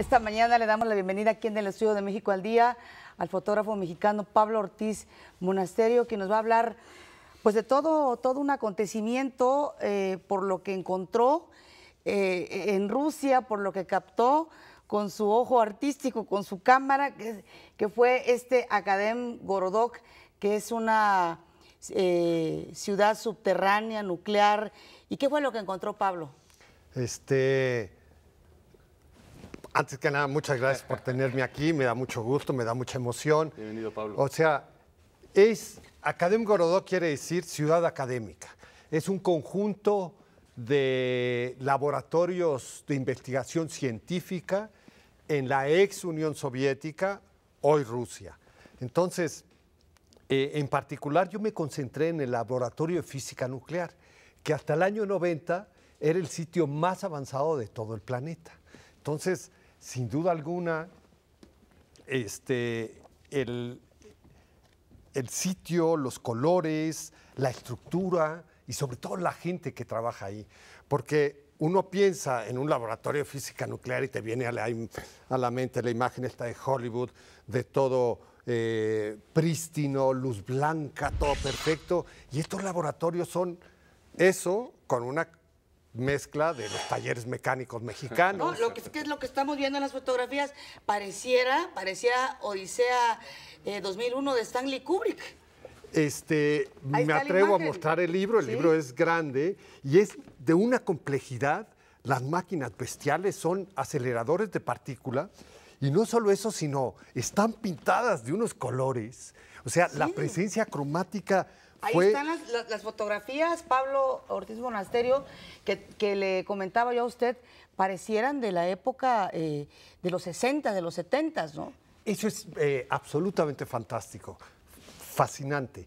Esta mañana le damos la bienvenida aquí en el Estudio de México al Día al fotógrafo mexicano Pablo Ortiz Monasterio, que nos va a hablar pues de todo, todo un acontecimiento eh, por lo que encontró eh, en Rusia, por lo que captó con su ojo artístico, con su cámara, que, que fue este Academ Gorodok, que es una eh, ciudad subterránea, nuclear. ¿Y qué fue lo que encontró Pablo? Este antes que nada, muchas gracias por tenerme aquí, me da mucho gusto, me da mucha emoción. Bienvenido, Pablo. O sea, es, académico Gorodó quiere decir ciudad académica. Es un conjunto de laboratorios de investigación científica en la ex Unión Soviética, hoy Rusia. Entonces, eh, en particular yo me concentré en el laboratorio de física nuclear, que hasta el año 90 era el sitio más avanzado de todo el planeta. Entonces, sin duda alguna, este, el, el sitio, los colores, la estructura y sobre todo la gente que trabaja ahí. Porque uno piensa en un laboratorio de física nuclear y te viene a la, mente la imagen esta de Hollywood, de todo eh, prístino, luz blanca, todo perfecto. Y estos laboratorios son eso con una mezcla de los talleres mecánicos mexicanos. No, lo que, es lo que estamos viendo en las fotografías pareciera, parecía Odisea 2001 eh, de Stanley Kubrick. Este, me atrevo a mostrar el libro, el libro es grande y es de una complejidad. Las máquinas bestiales son aceleradores de partícula y no solo eso, sino están pintadas de unos colores. O sea, la presencia cromática Ahí están las, fotografías, Pablo Ortiz Monasterio, que, le comentaba yo a usted, parecieran de la época eh, de los 60, de los 70, ¿no? Eso es eh, absolutamente fantástico, fascinante.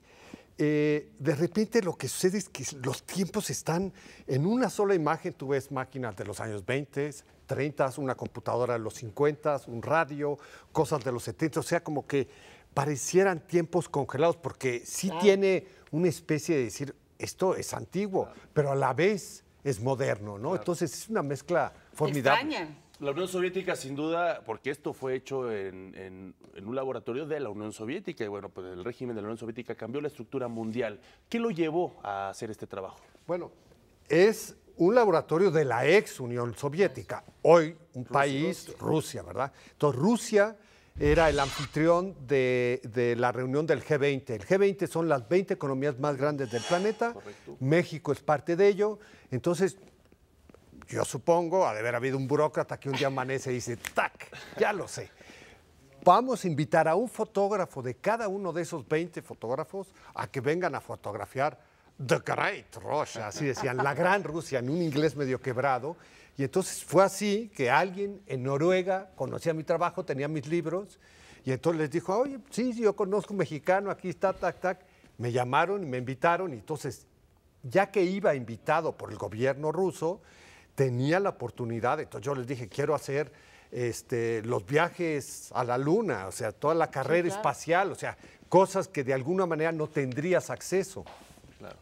Eh, de repente lo que sucede es que los tiempos están en una sola imagen. Tú ves máquinas de los años 20, 30, una computadora de los 50, un radio, cosas de los 70. O sea, como que parecieran tiempos congelados, porque sí tiene una especie de decir, esto es antiguo, pero a la vez es moderno, ¿no? Entonces es una mezcla formidable. Extraña. La Unión Soviética, sin duda, porque esto fue hecho en, un laboratorio de la Unión Soviética, y bueno, pues el régimen de la Unión Soviética cambió la estructura mundial. ¿Qué lo llevó a hacer este trabajo? Bueno, es un laboratorio de la ex Unión Soviética, hoy un país, Rusia ¿verdad? Entonces, Rusia era el anfitrión de, la reunión del G20. El G20 son las 20 economías más grandes del planeta, México es parte de ello, entonces yo supongo, ha de haber habido un burócrata que un día amanece y dice, tac, ya lo sé. Vamos a invitar a un fotógrafo de cada uno de esos 20 fotógrafos a que vengan a fotografiar The Great Russia, así decían, la gran Rusia, en un inglés medio quebrado. Y entonces fue así que alguien en Noruega conocía mi trabajo, tenía mis libros, y entonces les dijo, oye, sí, yo conozco un mexicano, aquí está, tac, tac. Me llamaron y me invitaron, y entonces, ya que iba invitado por el gobierno ruso, tenía la oportunidad, entonces yo les dije, quiero hacer este, los viajes a la luna, o sea, toda la carrera espacial, o sea, cosas que de alguna manera no tendrías acceso.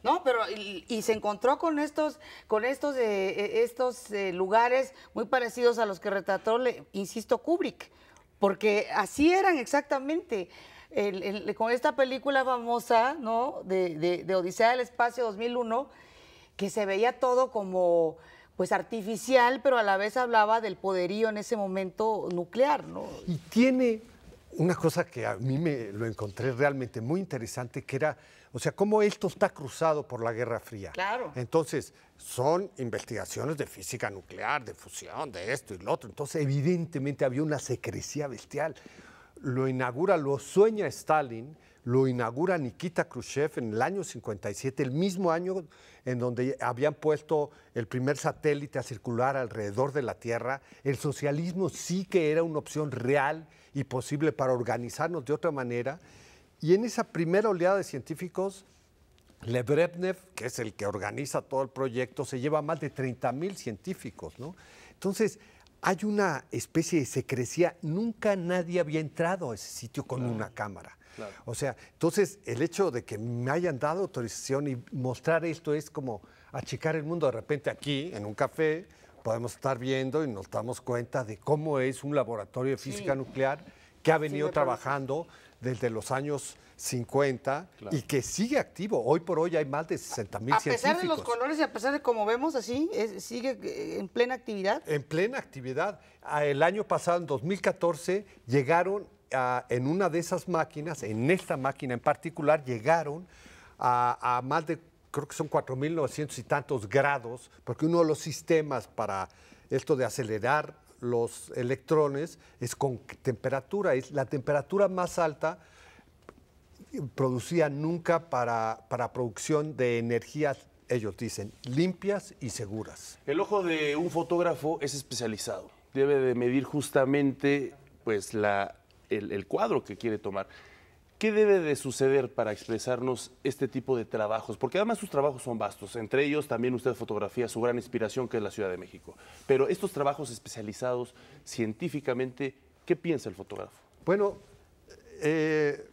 No, pero y, se encontró con estos, con estos, eh, eh, estos eh, lugares muy parecidos a los que retrató, le, insisto, Kubrick, porque así eran exactamente. con esta película famosa, ¿no? De, Odisea del Espacio 2001, que se veía todo como pues artificial, pero a la vez hablaba del poderío en ese momento nuclear, ¿no? Y tiene una cosa que a mí me lo encontré realmente muy interesante, que era o sea, cómo esto está cruzado por la Guerra Fría. Claro. Entonces, son investigaciones de física nuclear, de fusión, de esto y lo otro. Entonces, evidentemente había una secrecía bestial. Lo inaugura, lo sueña Stalin, lo inaugura Nikita Khrushchev en el año 57, el mismo año en donde habían puesto el primer satélite a circular alrededor de la Tierra. El socialismo sí que era una opción real y posible para organizarnos de otra manera. Y en esa primera oleada de científicos, Lebrevnev, que es el que organiza todo el proyecto, se lleva más de 30 mil científicos, Entonces, hay una especie de secrecía. Nunca nadie había entrado a ese sitio con una cámara. O sea, entonces el hecho de que me hayan dado autorización y mostrar esto es como achicar el mundo. De repente aquí, en un café, podemos estar viendo y nos damos cuenta de cómo es un laboratorio de física nuclear que ha venido trabajando desde los años 50 y que sigue activo. Hoy por hoy hay más de 60 mil A pesar de los colores y a pesar de cómo vemos así, sigue eh, en plena actividad. En plena actividad. Ah, el año pasado, en 2014, llegaron en una de esas máquinas, en esta máquina en particular, llegaron a, a más de, creo que son 4.900 y tantos grados, porque uno de los sistemas para esto de acelerar los electrones es con temperatura, es la temperatura más alta producida nunca para, para producción de energías ellos dicen, limpias y seguras. El ojo de un fotógrafo es especializado, debe de medir justamente pues, la, el cuadro que quiere tomar. ¿Qué debe de suceder para expresarnos este tipo de trabajos? Porque además sus trabajos son vastos. Entre ellos también usted fotografía su gran inspiración, que es la Ciudad de México. Pero estos trabajos especializados científicamente, ¿qué piensa el fotógrafo? Bueno, eh,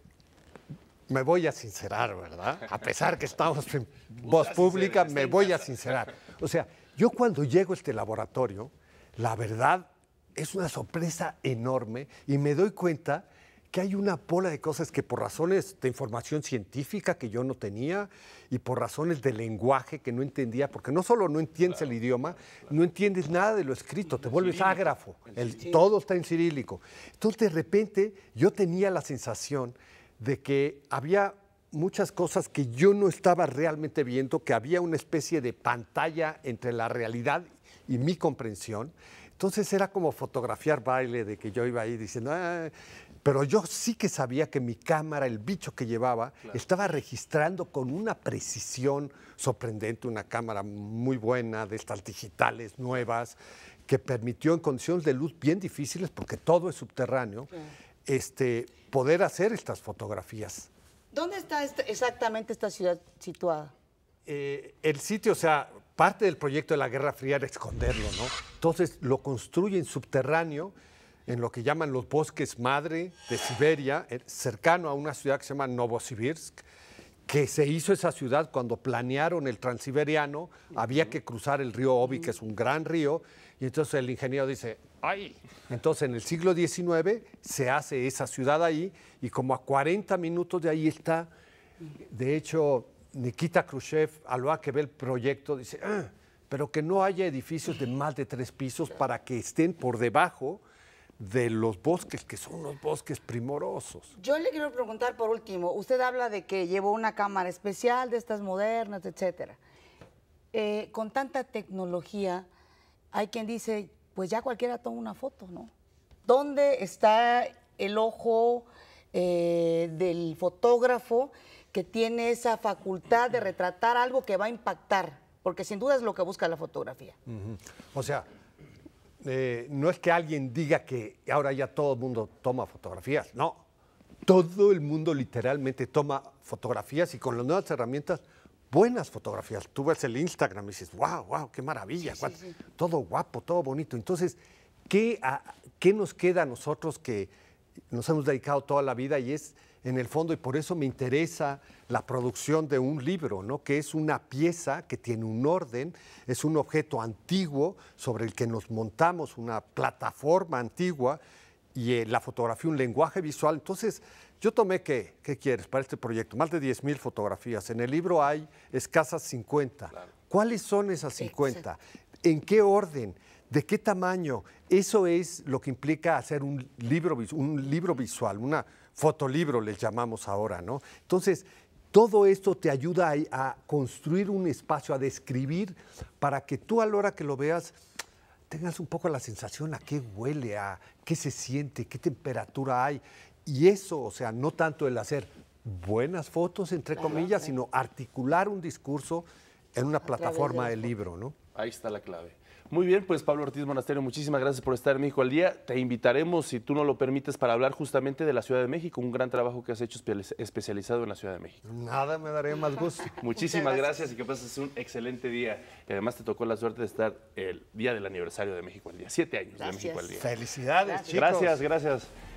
me voy a sincerar, ¿verdad? A pesar que estamos en voz pública, me voy a sincerar. O sea, yo cuando llego a este laboratorio, la verdad es una sorpresa enorme y me doy cuenta que hay una bola de cosas que por razones de información científica que yo no tenía y por razones de lenguaje que no entendía, porque no solo no entiendes el idioma, no entiendes nada de lo escrito, te vuelves ágrafo, todo está en cirílico. Entonces de repente yo tenía la sensación de que había muchas cosas que yo no estaba realmente viendo, que había una especie de pantalla entre la realidad y mi comprensión. Entonces era como fotografiar baile, de que yo iba ahí diciendo, ah, pero yo sí que sabía que mi cámara, el bicho que llevaba, estaba registrando con una precisión sorprendente, una cámara muy buena, de estas digitales nuevas, que permitió en condiciones de luz bien difíciles, porque todo es subterráneo, este, poder hacer estas fotografías. ¿Dónde está este, exactamente esta ciudad situada? Eh, el sitio, o sea, parte del proyecto de la Guerra Fría era esconderlo, ¿no? Entonces lo construyen subterráneo en lo que llaman los bosques madre de Siberia, cercano a una ciudad que se llama Novosibirsk, que se hizo esa ciudad cuando planearon el transiberiano, había que cruzar el río Obi, que es un gran río, y entonces el ingeniero dice, ¡ay! Entonces en el siglo XIX se hace esa ciudad ahí, y como a 40 minutos de ahí está, de hecho, Nikita Khrushchev, al ver que ve el proyecto, dice, ah, pero que no haya edificios de más de tres pisos para que estén por debajo de los bosques, que son unos bosques primorosos. Yo le quiero preguntar por último, usted habla de que llevó una cámara especial de estas modernas, etcétera. Eh, con tanta tecnología, hay quien dice, pues ya cualquiera toma una foto, ¿no? ¿Dónde está el ojo eh, del fotógrafo que tiene esa facultad de retratar algo que va a impactar? Porque sin duda es lo que busca la fotografía. O sea, eh, no es que alguien diga que ahora ya todo el mundo toma fotografías, no. Todo el mundo literalmente toma fotografías y con las nuevas herramientas, buenas fotografías. Tú ves el Instagram y dices, wow, wow, qué maravilla, todo guapo, todo bonito. Entonces, ¿qué, ah, ¿qué nos queda a nosotros que nos hemos dedicado toda la vida y es en el fondo, y por eso me interesa la producción de un libro, ¿no? que es una pieza que tiene un orden, es un objeto antiguo sobre el que nos montamos una plataforma antigua y eh, la fotografía un lenguaje visual. Entonces, yo tomé, ¿qué, quieres para este proyecto? Más de 10.000 fotografías. En el libro hay escasas 50. ¿Cuáles son esas 50? ¿En qué orden? ¿De qué tamaño? Eso es lo que implica hacer un libro, un libro visual, una fotolibro les llamamos ahora, ¿no? Entonces, todo esto te ayuda a, construir un espacio, a describir, para que tú a la hora que lo veas tengas un poco la sensación a qué huele, a qué se siente, qué temperatura hay. Y eso, o sea, no tanto el hacer buenas fotos, entre comillas, sino articular un discurso en una plataforma de libro, ¿no? Ahí está la clave. Muy bien, pues Pablo Ortiz Monasterio, muchísimas gracias por estar en México al día. Te invitaremos, si tú no lo permites, para hablar justamente de la Ciudad de México, un gran trabajo que has hecho especializado en la Ciudad de México. Nada, me daré más gusto. Muchísimas gracias. y que pases un excelente día. además te tocó la suerte de estar el día del aniversario de México al día, siete años de México al día. Felicidades, chicos. Gracias, gracias.